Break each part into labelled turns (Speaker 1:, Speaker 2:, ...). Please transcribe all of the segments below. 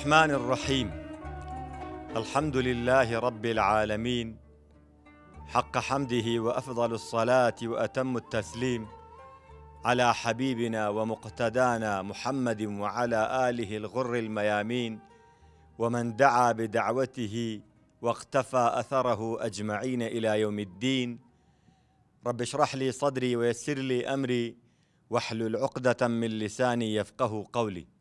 Speaker 1: الرحمن الرحيم الحمد لله رب العالمين حق حمده وافضل الصلاه واتم التسليم على حبيبنا ومقتدانا محمد وعلى اله الغر الميامين ومن دعا بدعوته واقتفى اثره اجمعين الى يوم الدين رب اشرح لي صدري ويسر لي امري واحلل عقده من لساني يفقه قولي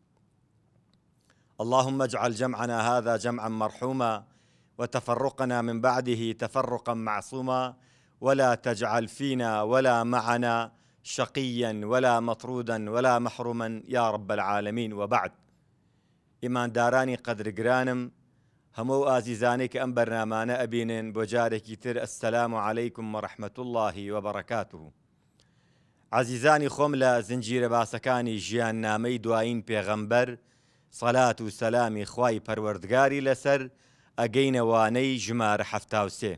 Speaker 1: اللهم اجعل جمعنا هذا جمعا مرحوما وتفرقنا من بعده تفرقا معصوما ولا تجعل فينا ولا معنا شقيا ولا مطرودا ولا محروما يا رب العالمين وبعد ايمان داراني قدر هەموو همو ئەم بەرنمانە ئەبینن بۆ بجارك تر السلام عليكم ورحمه الله وبركاته عزيزاني خملا زنجير باسكاني لە زنجیرە باسەکانی ژیان سەلات و سەلامی خوای پەروەردگاری لەسەر ئەگەینەوانەی ژمارە هەفتاوسێ.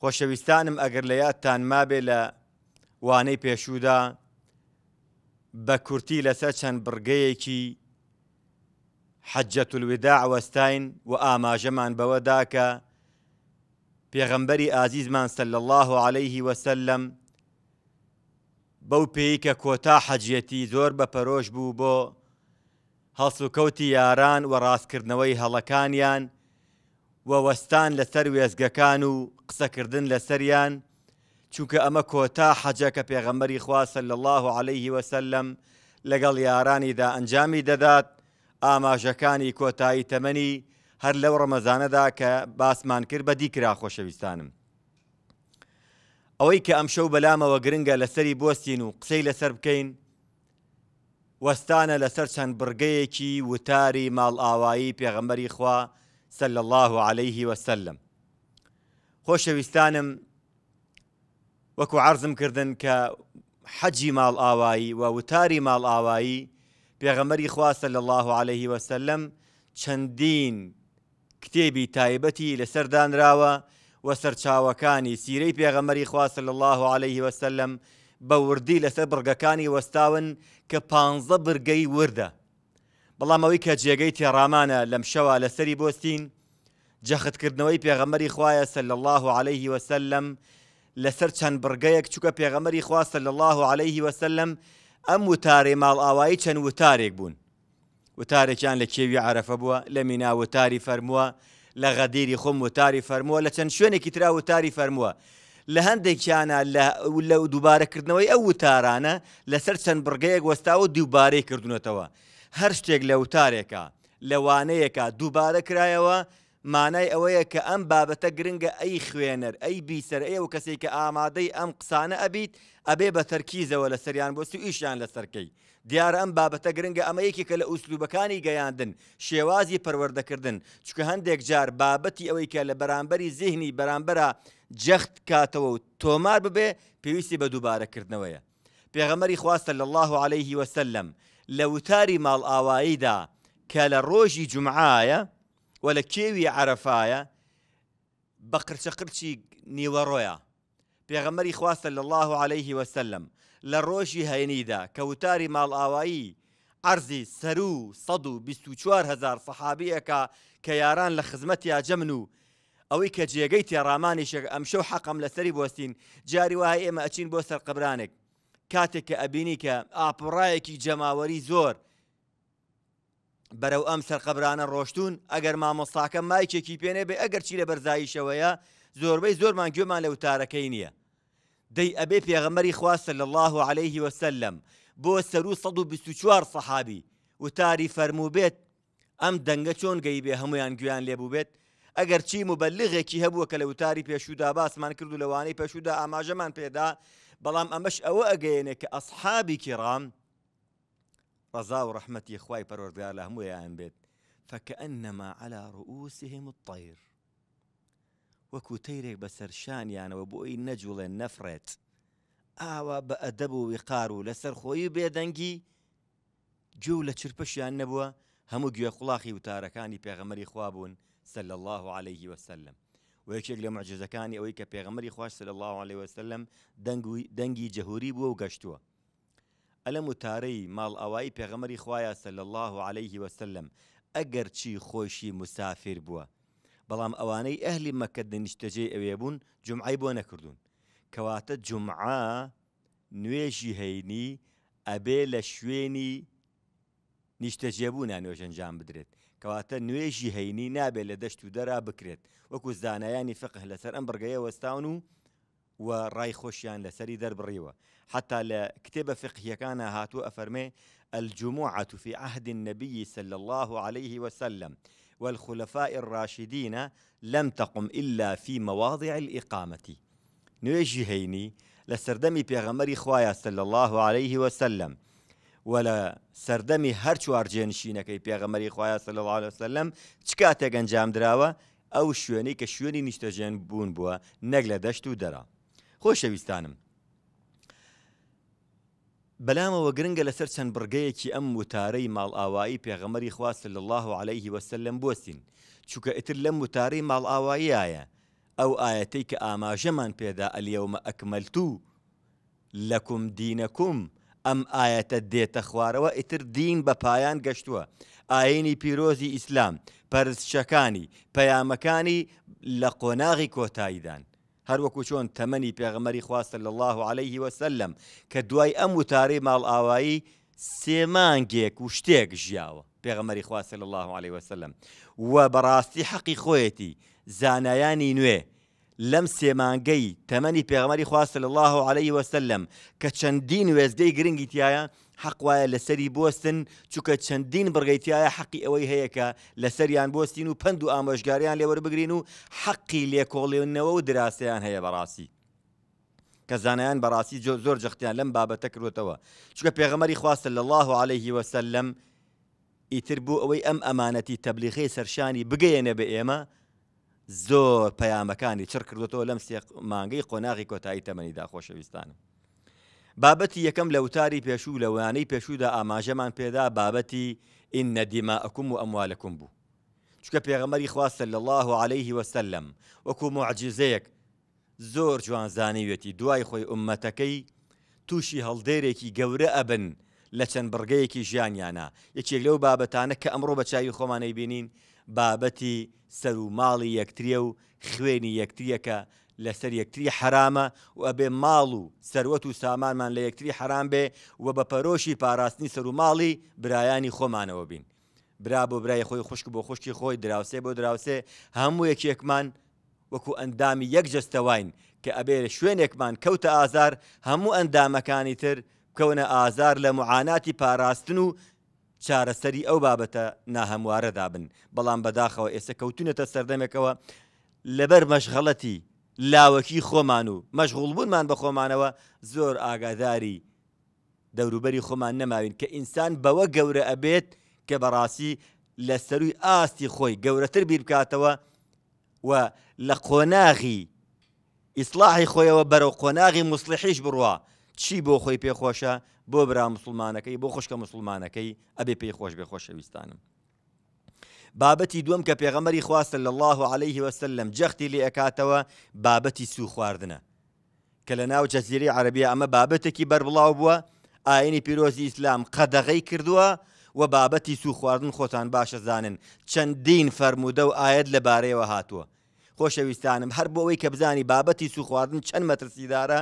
Speaker 1: خۆشەویستانم ئەگەر لە یادتان مابێ لە وانەی پێشودا بە کورتی لەسەر چەند بڕگەیەکی حەجەت الودا ئەوەستین و ئاماژەمان بەوەدا کە پێغەمبەری ئازیزمان سەل الله عليه وسلم بەو پێی کە کۆتا حەجەتی زۆر بەپەرۆش بوو بۆ هەسوکەوتی یاران و ڕاستکردنەوەی هەڵەکانیان وەوەستان لەسەر وێزگەکان و قسەکردن لەسەریان چونکە ئەمە کۆتا حەجە کە پێغەمبەری خواسە لە الله عليه وسلم لەگەڵ یارانیدا ئەنجامی دەدات ئاماژەکانی کۆتایی تەمەنی هەر لەو ڕەمەزانەدا کە باسمان کرد بە دیکرا خۆشەویستانم. ئەوەی کە ئەمشەو بەلامەوە گرنگە لەسەری بستین و قسەی لەسەر بکەین وەستانە لەسەر چەند بڕگەیەکی وتاری ماڵئاوایی پێغەمبەری خوا سل الله عليه وسلم خۆشەویستانم وەکو عرضم کردن کە حەجی ماڵئاوایی و وتاری ماڵئاوایی پێغەمەری خواسە لە الله عليه وسلم چەندین کتێبی تایبەتی لەسەردانراوە و سەرچاوەکانی سیرەی پێغەمەری خواسە لە الله عليه وسلم بە وردی لەسەر بڕگەکانی وەستاون کە پانزە برگەی وردە بەڵام ئەوەی کە جێگەی تێڕامانە لەم شەوە لەسەری بۆستین جەختکردنەوەی پێغەمەری خوایە سل الله عليه وسلم لەسەر چەند برگەیەک چووکە پێغەمەری خواستە لە الله عليه وسلم ئەم وتارێ ماڵ ئاوایی چەند وتارێک بوون وتارێکیان لە کێوی عرفە بووە لە مینا وتاری فەرمووە لە غەدیری خۆم وتاری فەرمووە لە چەند شوێنێکی ترا وتاری فەرمووە لە هەندێکیانە لە دووبارەکردنەوەی ئەو وتارانە لەسەر چەند بڕگەیەک وەستاوە دووبارەی کردوونەتەوە هەر شتێک لە وتارێکە لەوانەیەکە دووبارە کرایەوە مانای ئەوەیە کە ئەم بابەتە گرنگە ئەی خوێنەر ئەی بیسەر ئێوە کەسێک کە ئامادەی ئەم قسانە ئەبیت ئەبێ بە تەرکیزەوە لە سەریان بۆستی ئیشیان لەسەرکەی دیارە ئەم بابەتە گرنگە ئەمە یەکێکە لە ئوسلوبەکانی گەیاندن شێوازی پەروەردەکردن چکە هەندێک جار بابەتی ئەوەی کە لە بەرامبەری زیهنی بەرامبەرە جەخت کاتەوە و تۆمار ببێ پێویستی بە دووبارەکردنەوەیە پێغەمەری خواستە لە الله عليه وسلم لە وتاری ماڵ ئاواییدا کە لە ڕۆژی جمعایە و لە کێوی عرفایە بە قرچەقرچی نیوەڕۆیە پێغەمەری خواستە لە الله عليه وسلم لە ڕۆژی هەینیدا کە وتاری ماڵ ئاوایی عرضی سەر و 124 هزار سەحابیەکە کە یاران لە خزمەتی یاجەمن و ئەوەی کە جێگەی تێڕامانی شەکە ئەمشەو حەقم لەسەری بستین جاری وای ئێمە ئەچین بۆ سەر قبرانێک کاتێک کە ئەبینی کە ئاپڕایەکی جەماوەری زۆر بەرەو ئەم سەرقبرانە ڕۆشتون ئەگەر مامۆستاکە مایکێکی پێێنێ بێ ئەگەر چی لە بەرزاییشەوەیە زۆربەی زۆرمان گوێمان لە وتارەکەی نییە دەی ئەبێ پێغەمەری خواستە لە الله عليه وسلم بۆ سەر و 124 سەحابی وتاری فەرموو بێت ئەم دەنگە چۆن گەی بێ هەمویان گویان لێبوو بێت ئەگەر چی مبلغێکی هەبووە کە لە وتاری پێشودا باسمان کردو لەوانەی پێشودا ئاماژەمان پێدا بەڵام ئەمەش ئەوە ئەگەیەنێ کە ئەسحابی کرام ڕزا و ڕحمەتی خی پەرۆردگار لە هەموویان بێت فەکەئەنەما على ڕووسهم الطیر وەکو تەیرێک بەسەر شانیانەوە بۆ ئەوی نەجوڵێن نەفرێت ئاوا بە ئەدەب و وقار و لەسەر خۆی بێدەنگی جو لە چرپەشیان نەبووە هەموو گوێ قوڵاخی وتارەکانی پێغەمەری خوا بوون سل الله عليه وسلم و یەکێک لە مەجزەکانی ئەوەی کە پێغەمەری خوش سل الله عليه وسلم دەنگی جەهوری بووە و گەشتووە ئەلە وتارەی ماڵ ئەوایی پێغەمەری خویە سل الله عليه وسلم ئەگەر چی خۆشی مسافر بووە بەڵام ئەوانەی ئەهلی مەکە دنیشتەجێ ئەوێ بوون جمعی بۆ نەکردوون کەواتە جمعا نوێژی هەینی ئەبێ لە شوێنی نیشتەجێبوونا نوێژەنجام بدرێت کەواتە نوێژی هەینی نابێت لە دەشت و دەرا بکرێت وەکو زانایانی فقه لەسەر ئەم بڕگەیە وەستاون و و ڕای خۆشیان لەسەری دەربڕیوە حتا لە کتێبە فقهیەکانە هاتوو ئەفەرمێ الجموعة في عهد النبي صلى الله عليه وسلم والخلفاء الراشدين لم تقم إلا في مواضع الإقامة نويجي هيني لسردمي بيغمري خوايا صلى الله عليه وسلم وە لە سەردەمی هەر چوارجێنشینەکەی پێغەمەری خخوایە سە لەڵ سەلم چ کاتێک ئەنجام درراوە ئەو شوێنی کە شوێنی نیشتەژێن بوون بووە نەک لە دەشت و دەرا خۆشەویستانم بەلامەوە گرنگە لەسەر چەند بڕگەیەکی ئەم وتارەی ماڵئاوایی پێغەمەری خواست لە الله عليه وسلم بستین چووکە ئیتر لەم وتارەی ماڵئاواییایە ئەو ئاەتەی کە ئاماژەمان پێدا ئەلیێومە ئەکمەلتو لەکم دینەکم ئەم ئاەتە دێتە خوارەوە ئیتر دین بە پایان گەشتووە ئاینی پیرۆزی ئیسلام پەرزشەکانی پەیامەکانی لە قۆناغی کۆتاییدان هەروەکو چۆن تەمەنی پێغمەری خواستە لە الله عليه وسلم کە دوای ئەم وتارەی ماڵ ئاوایی سێمانگێک و شتێک ژیاوە پێغمەری خواستە لە الله عليه وسلم و بەڕاستی حەقی خۆیەتی زانایانی نوێ لەم سێمانگەی تەمەنی پێغمەری خواستە لە الله و عليهەی وەسلم کە چەندین وێزگەی گرنگی تایە حەقواە لەسەری بستن چووکە چەندین بڕگەیتایە حەقی ئەوەی هەیەکە لەسەریان بستین و پند و ئامۆژگاریان لێوەربگرین و حەقی لێکۆڵێنەوە و دراسەیان هەیە بەڕاستی. کە زانایان بەڕاستی زۆر جەختیان لەم بابەتە کردوتەوە چکە پێغەمەری خواستە لە الله عليه وسلم ئیتر بوو ئەوەی ئەم ئەمانەتی تەبلیغی سەرشانی بگەیەنە بە ئێمە زۆر پەیامەکانی چڕ کردوەوە لەم مانگەی قۆناغی کۆتایی تەمەنی داخۆشەویستانە. بابەتی یەکەم لە وتاری پێشوو لەوانەی پێشودا ئاماژەمان پێدا بابەتی ئین نەدیما ئەکوم و ئەموالەکم بوو. چکە پێغەمەری خواستە لە الله و عليهەیهی وسلم وەکو معجززەیەک زۆر جوانزانانیوێتی دوای خۆی عومەتەکەی تووشی هەڵدێرێکی گەورە ئەبن لە چەند بڕگەیەکی ژیانیانە یەکێک لەو بابەتانە کە ئەمڕۆ بەچوی خۆمانەی بینین بابەتی سەر و ماڵی یەکتریە و خوێنی یەکتریەکە لەسەر یەکتری حرامە و ئەبێ ماڵ و سەروەت و سامانمان لە یەکتری حرام بێ و بە پەرۆشی پاراستنی سەر و ماڵی برایانی خۆمانەوە بین. برا بۆ برای خۆی خوشک بۆ خوشکی خۆی دراوسێ بۆ دراوسێ هەموو یەکێکمان وەکو ئەندامی یەک جستەواین کە ئەبێ لە شوێنێکمان کەوتە ئازار هەموو ئەندامەکانی تر بکەونە ئازار لە معاناتی پاراستن و چارەسەری ئەو بابەتە ناهەموارەدا بن بەڵام بەداخەوە ئێستا کەوتونەتە سەردەمێکەوە لەبەر مەشغەڵەتی لاوەکی خۆمان و مەشغوڵبوونمان بە خۆمانەوە زۆر ئاگاداری دەوروبەری خۆمان نەماوین کە ئینسان بەوە گەورە ئەبێت کە بەڕاستی لە سەروی ئاستی خۆی گەورەتر بیر بکاتەوە و لە قۆناغی ئیسلاحی خۆیەوە بەرەو قۆناغی مسلحیش بڕوە چی بۆ خۆی پێخۆشە بۆ برا مسلمانەکەی بۆ خوشکە مسلمانەکەی ئەبێ پێی خۆش بێ خۆشەویستانم. بابەتی دووەم کە پێغەمەری خواستە لە الله عليه وسلم جەختی لێ ئەکاتەوە بابەتی سو خواردنە کە لە ناو جەزیری عربی ئەمە بابەتێکی بەربڵاو بووە ئاینی پیرۆزی ئیسلام قەدەغی کردووە و بابەتی سو خواردن خۆتان باشە زانن چەندین فەرمودە و ئاەت لەبارەیەوە هاتووە خۆشەویستانم هەر بۆ ئەوەی کە بزانی بابەتی سو خواردن چەند مەترسیدارە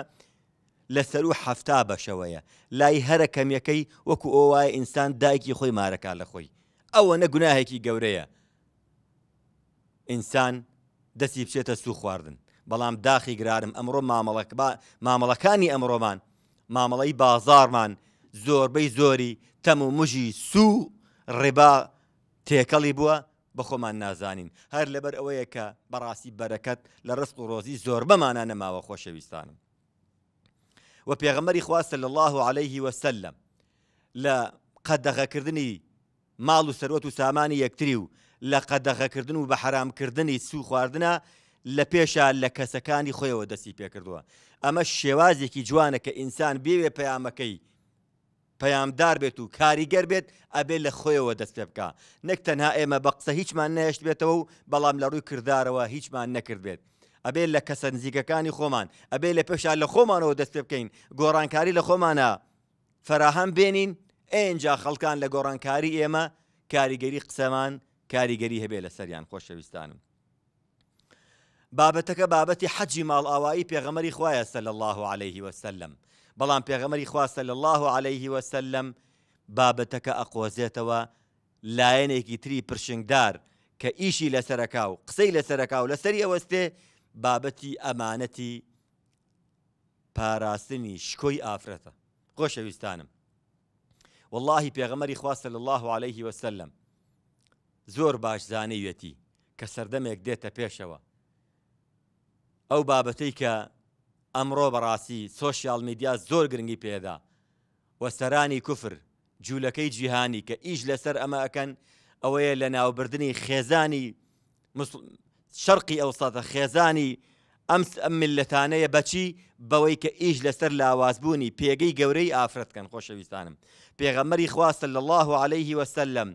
Speaker 1: لەسەر و هەفتا بەشەوەیە لای هەرە کەمیەکەی وەکو ئۆوای ئینسان دایکی خۆی مارەکە لە خۆی ئەوە نەگوناهێکی گەورەیە ئینسان دەستی بچێتە سوو خواردن بەڵام داخی گرارم ئەمڕۆ مامەڵەکانی ئەمڕۆمان مامەڵی بازارمان زۆربەی زۆری تەم و مژی سوو ڕێبا تێکەڵی بووە بەخۆمان نازانین هەر لەبەر ئەوەیە کە بەڕاستی بەرەکەت لە ڕست و ڕۆزی زۆربەمانە نەماوە خۆشەویستانم و پێغەمەری خواستە لە الله عليه وسلم لە قەدەغەکردنی ماڵ و سەرۆت و سامانی یەکتری و لە قەدەغەکردن و بە حرامکردنی سو خواردنە لە پێشە لە کەسەکانی خۆیەوە دەستی پێکردووە ئەمە شێوازێکی جوانە کە ئینسان بێوێ پەیامەکەی پەیامدار بێت و کاریگەر بێت ئەبێ لە خۆیەوە دەست پێ بکە نەک تەنها ئێمە بە قسە هیچمان نەهێشت بێتەوە و بەڵام لە ڕووی کردارەوە هیچمان نەکرد بێت ئەبێ لە کەسە نزیکەکانی خۆمان ئەبێ لە پێشا لە خۆمانەوە دەست پێ بکەین گۆڕانکاری لە خۆمانە فراهەم بێنین ئێنجا خەڵکان لە گۆڕانکاری ئێمە کاریگەری قسەمان کاریگەری هەبێ لە سەریان خۆشەویستانم. بابەتەکە بابەتی حەجی ماڵ ئاوایی پێغەمەری خوایە سە لە الله عليه وسلم بەڵام پێغەمەری خواستە لە الله عليه وسلم بابەتەکە ئەقۆزێتەوە لایەنێکی تری پرشنگدار کە ئیشی لەسەرەکاو قسەی لەسەرەکاو لەسەری ئەوەستێ بابەتی ئەمانەتی پاراستنی شکۆی ئافرەتە خۆشەویستانم واللهی پێغەمەری خواستە لە الله عليه وسلم زۆر باش زانەیەتی کە سەردەمێک دێتە پێشەوە ئەو بابەتەی کە ئەمڕۆ بەڕاستی سۆشیال میدیا زۆر گرنگی پێدا وەسەرانی کوفر جوولەکەی جیهانی کە ئیش لەسەر ئەمە ئەەکەن ئەوەیە لە ناوبردننی خێزانی شەرقی ئەوساتە خێزانی ئەم ئەم ملەتانەیە بەچی بەوەی کە ئیش لەسەر لاوازبوونی پێگەی گەورەی ئافرەتکەن خۆشەویستانم پێغەمەری خواستە لە الله عليه وسلم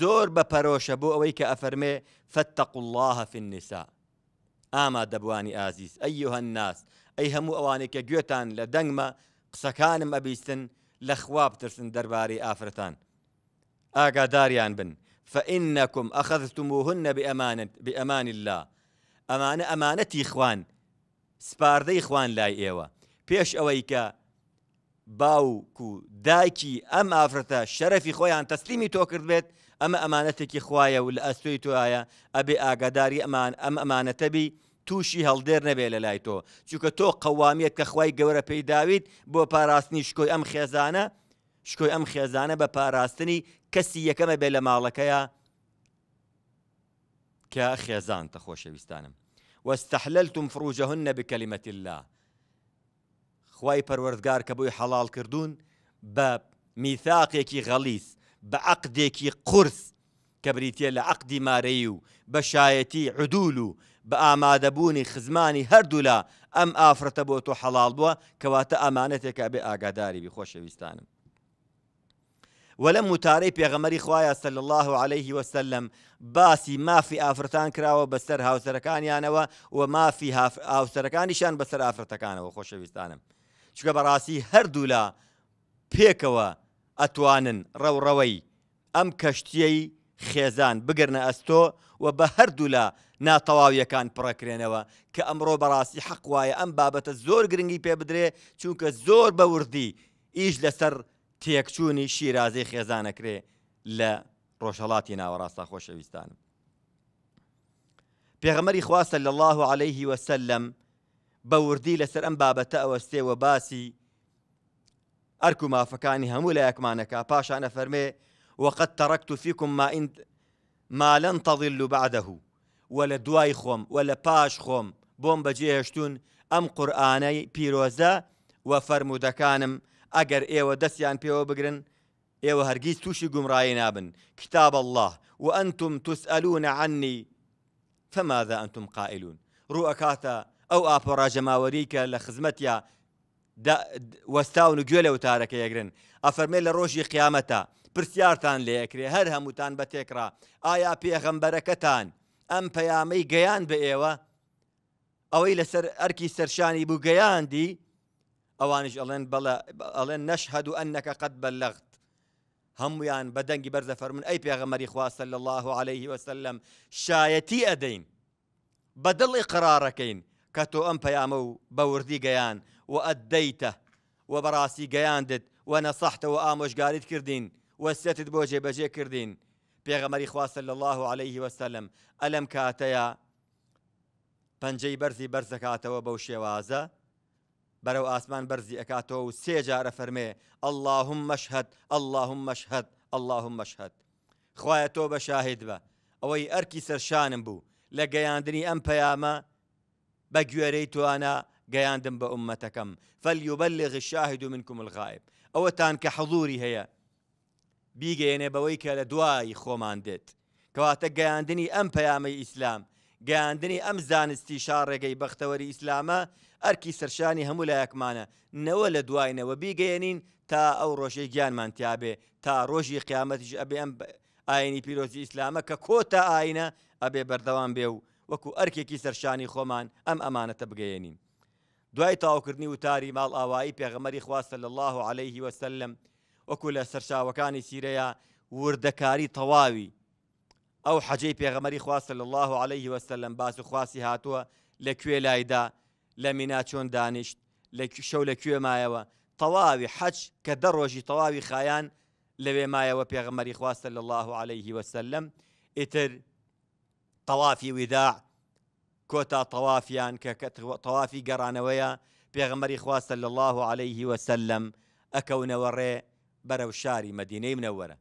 Speaker 1: زۆر بەپەرۆشە بۆ ئەوەی کە ئەفەرمێ فتەق الله في النساء ئاما دەبوانی ئازیز ئەیها الناس ئەی هەموو ئەوانێک کە گوێتان لە دەنگمە قسەکانم ئەبیستن لە خوا بترسن دەربارەی ئافرەتان ئاگاداریان بن فإنكم أخذتموهن بأمانة بأمان الله أمانة أمانتي إخوان سپاردەی إخوان لای ئێوە پێش ئەوەی کە باوک و دایکی ئەم ئافرەتە شەرەفی خۆیان تەسلیمی تۆ کرد بێت ئەمە ئەمانەتێکی خوایە و لە ئەستۆی تۆایە ئەبێ ئاگاداری ئەمان ئەم ئەمانەتەبی تووشی هەڵدێر نەبێ لە لای تۆ چونکە تۆ قەوامیت کە خوای گەورە پێی داوید بۆ پاراستنی شکۆی ئەم خێزانە شکۆی ئەم خێزانە بە پاراستنی کەسی یەکەمە بێ لە ماڵەکەیە کە خێزان تە خۆشەویستانم وەستەحللتم فروجەهن نە بکەلیمەتی لا خی پەروەردگار کە بۆی حەڵال کردوون بە میثاقێکی غەلیس بە عقدێکی قرس کە بریتە لە عقدی مارەی و بەشایەتی عدول و بە ئامادەبوونی خزمانی هەردوو لە ئەم ئافرەتە بۆ تۆ حەڵال بووە کەواتە ئەمانەتێکە بێ ئاگاداری بی خۆشەویستانم وە لە متارەی پێغەمەری خوایە سل الله عليه وسلم باسی مافی ئافرتان کراوە بەسەر هاوسەرەکانیانەوە و مافی ئاوسەرەکانیشان بەسەر ئافرەتەکانەوە خۆشەویستانم چکە بەڕاستی هەردوو لە پێکەوە ئەتوانن ڕەوڕەوەی ئەم کەشتیەی خێزان بگرنە ئەستۆ و بە هەردوو لە ناتەواویەکان پڕەکرێنەوە کە ئەمڕۆ بەڕاستی حەقوایە ئەم بابەتە زۆر گرنگی پێ بدرێ چونکە زۆر بەوردی ئیش لەسەر تێکچوونی شیرازەی خێزانەکرێ لە ڕۆژهڵاتی ناوەڕاستە خۆشەویستانم. پێغمەری خواستە لە الله عليه وسلم بە وردی لەسەر ئەم بابەتە ئەوەستێوە باسی ئەرک و مافەکانی هەموو لە یەکمانەکە پاشانە فەرمێ وقد تەڕکت و فیکم مالەن تەضیل و بعدەه وە لە دوای خۆم وە لە پاش خۆم بۆم بەجێهێشتون ئەم قورآانەی پیرۆزە وە فەرمودەکانم ئەگەر ئێوە دەستیان پێوە بگرن ئێوە هەرگیز تووشی گومڕایی نابن کتاب الله و ئەنتم تسألون عني فماذا أنتم قائلون ڕوئەکاتە ئەو ئاپۆڕاژە ماوەری کە لە خزمەتیا وەستاون و گوێ لە وتارەکە یەگرن ئەفەرمێ لە ڕۆژی قیامەتە پرسیارتان لێکرێ هەر هەمووتان بە تێکرا ئایا پێغەمبەرەکەتان ئەم پەیامەی گەیان بە ئێوە ئەوەی لەسەر ئەرکی سەرشانی بوو گەیاندی اوانج الين بلا الين نشهد انك قد بلغت هم هەمویان بەدەنگی بەرزە فەرمن اي پێغەمەری خواستە صلى الله عليه وسلم شايتي ادين بدل اقراركين كتو ام ئەم بوردي و واديته وبراسي و ئەدەیتە و وامش قالت و وستت بوجه بجي كردين بۆ جێبەجێ صلى الله عليه وسلم ئەلەم بنجي برزي برزا بەرزەکاتەوە بەو شێوازە برو آسمان برزي أكاتو و سێجارە اللهم اشهد اللهم اشهد اللهم اشهد خواه خوایە تۆ بە شاهد بە ئەوەی ئەرکی سەرشانم بوو لە گەیاندنی ئەم پەیامە بە گوێرەی توانە گەیاندم بە عومەتەکەم فەلیوبەلغ الغائب ئەوەتان کە حەڵوری هەیە بیگەێنێ بەوەی کە لە دوایی خۆمان دێت کەواتە گەیاندنی ئەم پەیامەی ئیسلام گەیاندنی ئەم زانستی شارڕێگەی بەختەوەری ئەرکی سەرشانی هەموو لایەکمانە نەوە لە دوایینەوە بیگەێنین تا ئەو ڕۆژەی گیانمان تیاابێ تا ڕۆژی قیامەتیش ئەبێ ئەم ئاینی پیرۆزی ئیسلامە کە کۆتا ئاینە ئەبێ بەردەوام بێ و وەکو ئەرکێکی سەرشانی خۆمان ئەم ئەمانەتە بگەێنین. دوای تاوکردنی وتاری ماڵ ئاوایی پێغەمەری خواستە لە الله عليه وسلم وەکو لە سەرشاوەکانی سیرەیە وردەکاری تەواوی ئەو حەجەی پێغەمەری خواستە لە الله عليه وسلم باس و خواسی هاتووە لەکوێ لایدا لميناتون میناچۆن دانیشت لە شەو لە کوێ مایەوە تەواوی حەج کە دەڕۆژی تەواوی خایان لەوێ مایەوە الله عليه وسلم إتر طوافي وداع كوتا طوافيا طوافي قرانويا بيغمر إخوة صلى الله عليه وسلم أكون وري بروشاري مدينة منورة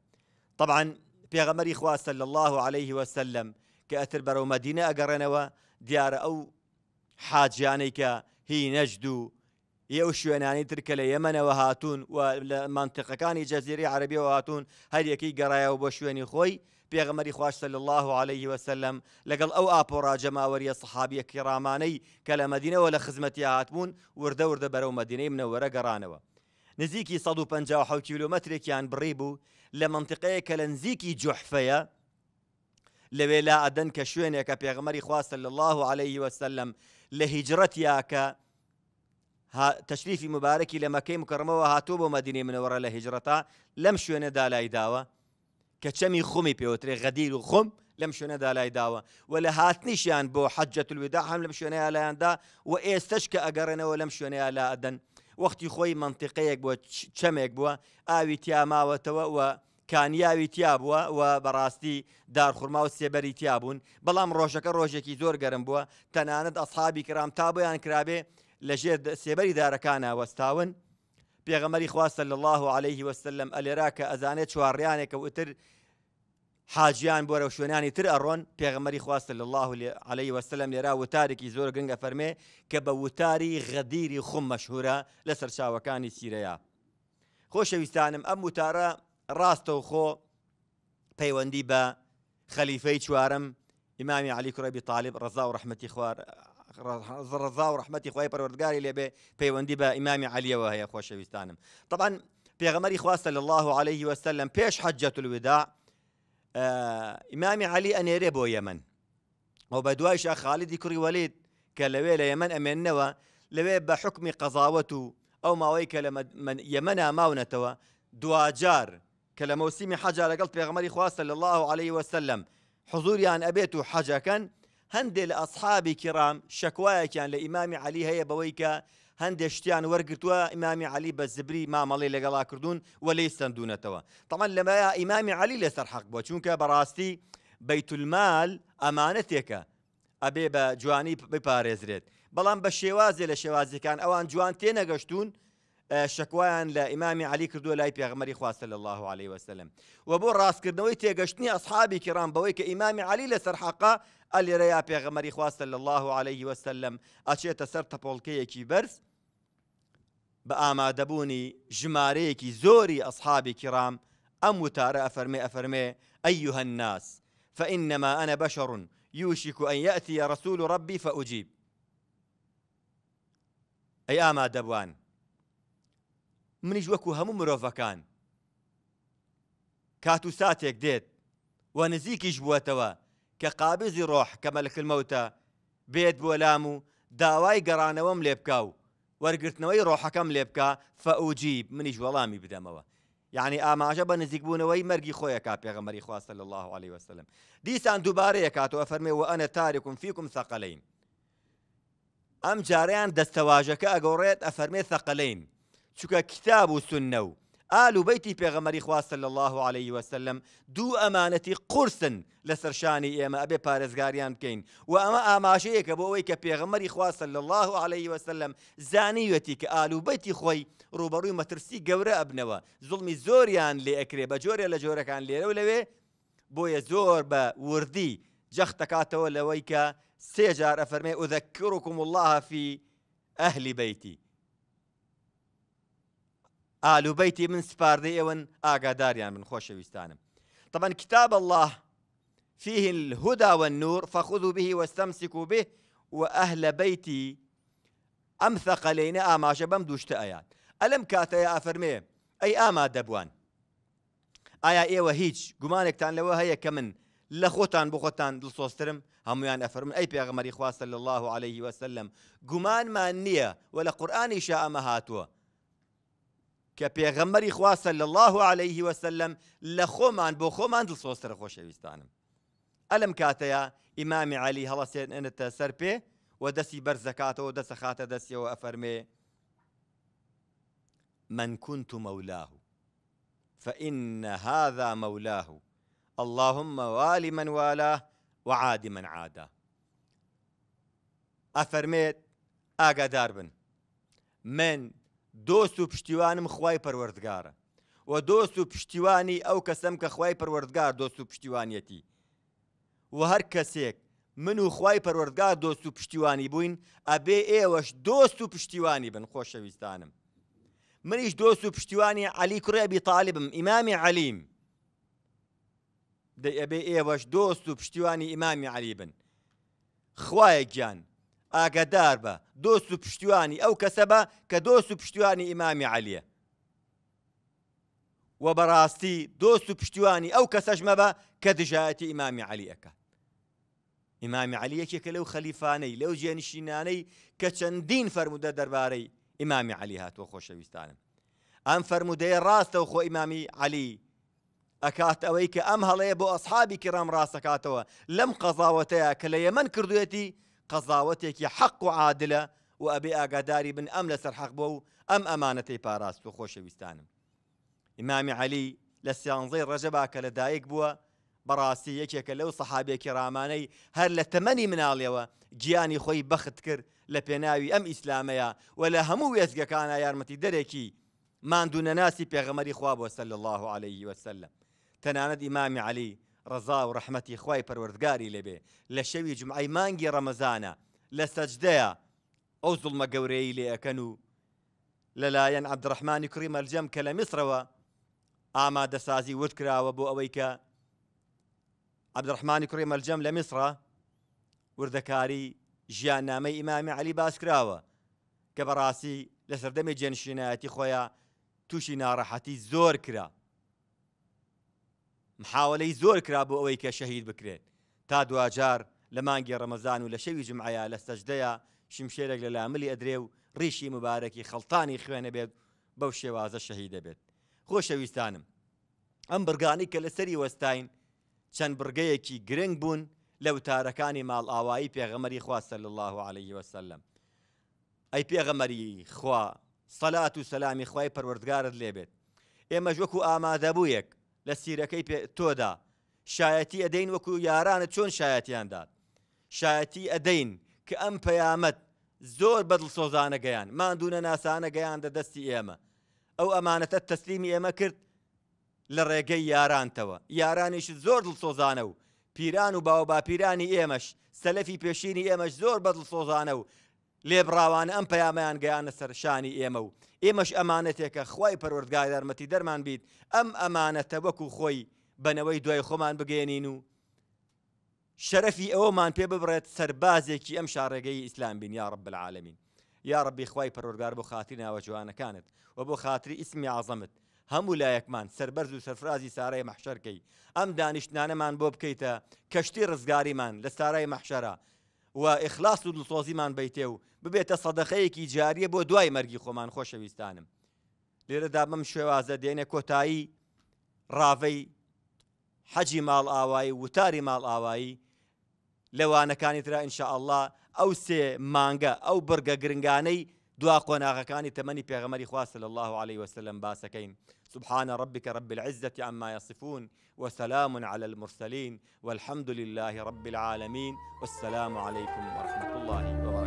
Speaker 1: طبعا بيغمر إخوة صلى الله عليه وسلم كأتر برو مدينة أقرانوا ديار أو حاجیانەی کە هی نەجد و ئێو شوێنانی ترکە لە یەمەنەوە هاتوون و لە منتقەکانی جەزیری عربیەوە هاتوون هەر یەکەی گەڕایەوە بۆ شوێنی خۆی پێغمەری خواشتە لە الله عليه وسلم لەگەڵ ئەو ئاپۆڕاجەماوەریە سەحابیەکی ڕامانەی کە لە مدینەوە لە خزمەتی هاتبوون وردە وردە بەرەو مدینەی منەوەرە گەڕانەوە. نزیکی 150 کیلومترێکیان بڕی بوو لە منطقەیە کە لە نزیکی جوحفەیە لەوێ لا شوينك کە شوێنێکە پێغمەری الله عليه وسلم لهجرتي هیجرەتیا کە تەشریفی لما كي مكرمه وهاتوب مدينة من وراء منەوەڕە لم هیجرەتا لەم شوێنەدا لای داوە کە چەمی خومی پێوترێ غەدیر و خم لەم شوێنەدا لای داوە و لە هاتنیشیان بۆ حەجەت الودا هەم لەم شوێنەیە لایەندا و ئێستش کە ئەگەڕێنەوە لەم أدن وقت يخوي منطقيك خۆی منتیقەیەک بۆ چەمێک بووە و کانیاوی تیا بووە و بەڕاستی دارخورما و سێبەری تیا بوون بەڵام ڕۆژەکە ڕۆژێکی زۆر گەرم بووە تەنانەت ئەسحابی کرام تا بۆیان کرابێ لەژێر سێبەری دارەکانە وەستاون پێغەمەری خواستە لە الله عليه وسلم ئەلێرا کە ئەزانێت چوارڕیانێکە وتر حاجیان بۆرە و شوێنانی تر ئەڕۆن پێغمەری خواستە لە الله عليه وسلم لێرا وتارێکی زۆر گەنگە فەرمێ کە بە وتاری غەدیری خوم مەشهورە لە سەرچاوەکانی سیرەیە. خۆشەویستانم ئەم وتارە خو پیوندی با خلیفه چوارم امام علی بی طالب رضا و رحمتی خوار رضا و پروردگاری خی پیوندی با امام علی و علیەوە هەیە خۆشەویستانم طبعا پێغەمەری خواستە لە الله عليه وسلم پێش حەجەت الوداع امام علی آن بۆ یەمن ئەو بە دوایش خالیدی کوڕی وەلید کە لەوێ لە یەمن ئەمێننەوە لەوێ بە حکمی قەزاوەت و ئەو ماوەی کە لە یەمەنا کە لە مەوسیمی حەجا لەگەڵ پێغمەری خواستە لە الله عليه وسلم حزوریان ئەبێت و حەجەکەن هەندێک لە ئەسحابی کرام شەکوایەکیان لە ئیمامی علی هەیە بەوەی کە هەندێک شتیان وەرگتووە ئیمامی علی بە زبری مامەڵی لەگەڵا کردوون و لی سندونەتەوە تەمان لەمایە ئیمامی علی لەسەر حەق بۆ چونکە بەڕاستی بەیتولمال ئەمانەتێکە ئەبێ بە جوانی بپارێزرێت بەڵام بە شێوازێ لە شێوازەکان ئەوان جوان تێنەگەشتون آه، شكوان لامامي علي كردو لاي لای پێغمەری خوا الله عليه وسلم وبور راس ڕاستکردنەوەی تێگەشتنی اصحابي كرام بويك امامي علي علی حقا اللي یا پێغەمەری خوا صلى الله عليه وسلم ئەچێتە سەر تەپۆڵکەیەکی بەرز بآما دبوني جماريكي زوري اصحابي كرام ام وتارە افرمي افرمي أيها الناس فإنما أنا بشر يوشك أن يأتي رسول ربي فأجيب أي آما دبوان منیش وەکو هەموو مرۆڤەکان کات و ساتێک دێت و نزیکیش بووەتەوە کە قابزی ڕۆح کەمە لە کلمەوتە بێت بۆ لام و داوای گەڕانەوەم لێ بکە و وەرگرتنەوەی ڕۆحەکەم لێ بکە فەوجیب منیش وەڵامی بدەمەوە یعنی ئاماژە بە نزیکبوونەوەی مەرگی خۆیە کا پێغەمەری خواستە لە الله عليه وسلم دیسان دووبارەیە کاتەوە فەرمێەوە ئەنە تاریکم فیکم سەقەلەین ئەم جاریان دەستەواژەکە ئەگەڕێت ئەفەرمێ سەقەلەین چکە کتاب و سنە و ئال و بەیتی پێغەمەری خواستە لە الله عليه وسلم دوو ئەمانەتی قرسن لە سەرشانی ئێمە ئەبێ پارێزگاریان بکەین و ئەمە ئاماژەیەکە بۆ ئەوەی کە پێغەمەری خواستە لە الله عليه وسلم زانیوەتی کە ئالوبەتی خۆی ڕوبەڕووی مەترسی گەورە ئەبنەوە زڵمی زۆریان لێ ئەکرێ بە جۆرێ لە جۆرەکان لێرە و لەوێ بۆیە زۆر بە وردی جەخت دەکاتەوە لەوەی کە سێجار ئەفەرمێ ئۆذەکرکم الله في ئەهلی بەیتی آلو بيتي من ايوان آقا ئاگاداریان من ويستانم طبعا كتاب الله فيه الهدى والنور فخذوا به واستمسكوا به وأهل بيتي أمثق لينا آما شبم دوشت آيات ألم كاتا يا أفرمي أي آما دبوان إيوا هيج قمانك تان لەوە هيا كمن لخوتان بخوتان دل صوسترم هم يعني ئەفرمن أي بيغمري خواه صلى الله عليه وسلم قمان ما نية ولا قرآن شاء ما هاتووە کە پێغەمەری خواسە الله عليه وسلم لخومان خۆمان بۆ خۆمان دڵسۆسترە خۆشەویستانم ألم کاتەیە إمام علی هەڵەسێنێتە سەر پێ و دەستی بەرزەکاتەوە دەسە خاتە دەستیەوە ئەفەرمێ من كنت مولاه فإن هذا مولاه اللهم وال من والاه وعاد من عاده أفرميت ئاگادار بن من دۆست و پشتیوانم خوای پەروەردگارە و دۆست و پشتیوانی ئەو کەسم کە خوای پەروەردگار دۆست و پشتیوانەتی و هەر کەسێک من و خوای پەروەردگار دۆست و پشتیوانی بووین ئەبێ ئێوەش دۆست و پشتیوانی بن خۆشەویستانم منیش دۆست و پشتیوانی علی کوڕێبی تاالبم ئیمامی علیم دەی ئەبێ ئێوەش دۆست و پشتیوانی ئیمامی علی بن خوایە گیان ئاگدار بە دۆست و پشتیوانی ئەو کەسە بە کە دۆست و پشتیوانی ئیمامی عەلیە و بەڕاستی دۆست و پشتیوانی ئەو کەسەشمە بە کە دژایەتی ئیمامی عەلیەکە ئیمامی عەلیەکێکە لەو خەلیفانەی لەو جێنشینانەی کە چەندین فەرمودە دەربارەی ئیمامی عەلی هاتووە خۆشەویستانم ئەم فەرمودەیە ڕاستە و خۆ ئیمامی عەلی ئەکات ئەوەی کە ئەم هەڵەیە بۆ ئەسحابی کرام ڕاستەکاتەوە لەم قەزاوەتەیە کە لە یەمەن کردوێتی قەزاوەتێکی حەق و عادلە و ئەبێ ئاگاداری بن ئەم لەسەر حەق بۆ و ئەم ئەمانەتەی پاراست و خۆشەویستانم ئیمامی عەلی لە سیانزەی ڕەژەبا کە لەدایک بووە بەڕاستی یەکێکە لەو سەحابێکی ڕامانەی هەر لە تەمەنی مناڵیەوە گیانی خۆی بەخت کرد لە پێناوی ئەم ئیسلامەیە و لە هەموو وێزگەکانە یارمەتی دەرێکی ماندونەناسی پێغەمەری خوا بۆ سەل الله عليه وسلم تەنانەت ئیمامی عەلی ڕزا و ڕحمەتی خی پەروەردگاری لێبێ لە شەوی جمعی مانگی ڕەمەزانە لە سەجدەیە ئەو زڵمە گەورەی لێەکەن و لەلایەن عبدڕحمانی کوڕی مەلجەم کە لە میسرەوە ئامادەسازی وت کراوە بۆ ئەوەی کە عبدڕحمانی کوڕی مەلجەم لە میسرە وردەکاری ژیانامەی ئیمامی علی باسکراوە کە بەڕاستی لە سەردەمی جێنشینایەتی خۆیان تووشی ناڕەحەتی زۆر کرا محاولەی زۆر کرا بۆ ئەوەی کە شەهید بکرێت تا دوجار لە مانگی ڕەمەزان و لە شەوی جمعایە لە سەجدەیە شمشێرێک لە لاملی ئەدرێ و ڕیشی مبارەکی خەڵتانی خوێنە بێت بەو شێوازە شەهید دەبێت خۆشەویستانم ئەم برگانی کە لەسەری وەستاین چەند برگەیەکی گرنگ بوون لە وتارەکانی ماڵ ئاوایی پێغەمەری خواستە لە الله عليه وسلم ئەی پێغەمەری خوا سەلات و سەلامی خی پەروەردگارت لێبێت ئێمە ژوەک و ئامادەبوویەک لە سیرەکەی تۆدا شایەتی ئەدەین وەکو یارانە چۆن شایەتیانداد شایەتی ئەدەین کە ئەم پەیامەت زۆر بەدڵ سۆزانە گەیان مادونە ناسانە گەیان دەدەستی ئێمە ئەو ئەمانەتە تەسلیمی ئێمە کرد لە ڕێگەی یارانتەوە یارانیش زۆر دڵ سۆزانە و پیران و باوە باپیرانی ئێمەش سەلەفی پێشینی ئێمەش زۆر بەدڵ سۆزانە و لێبراوانە ئەم پەیامیان گەیانە سەرشانی ئێمە و ئێمەش ئەمانەتێکە خی پەروەردگای یارمەتی دەرمان بیت ئەم ئەمانەتە وەکو خۆی بنەوەی دوای خۆمان بگەێنین و شەرەفی ئەوەمان پێ ببڕێت سربازێکی ئەم شارڕێگەی ئیسلام بین یارب بالعاالمین یارببی خی پەرۆرگار بۆ خااتری ناوە جوانەکانت و بۆ خااتری ئیسمی عزمت هەموو لایەکمان سربەرز و سەرفرازی سارای مەحشەرکەی ئەم دانیشتانەمان بۆ بکەیتە کەشتی ڕزگاریمان لە سارای مەحشەرە و ئیخلاس و دڵسۆزیمان بیتێ و ببێتە سەدەخەیەکی جاریە بۆ دوای مەرگی خۆمان خۆشەویستانم لێرەدا بەم شێوازە دێنێ کۆتایی ڕاوەی حەجی ماڵ ئاوایی وتاری ماڵ ئاوایی لەوانەکانی تررا ئینشاءله ئەو سێ مانگە ئەو بەرگە گرنگانەی دعا قونا غكاني تەمەنی پێغەمەری خواستە لە الله عليه وسلم باسكين سبحان ربك رب العزة عما يصفون وسلام على المرسلين والحمد لله رب العالمين والسلام عليكم ورحمة الله وبركاته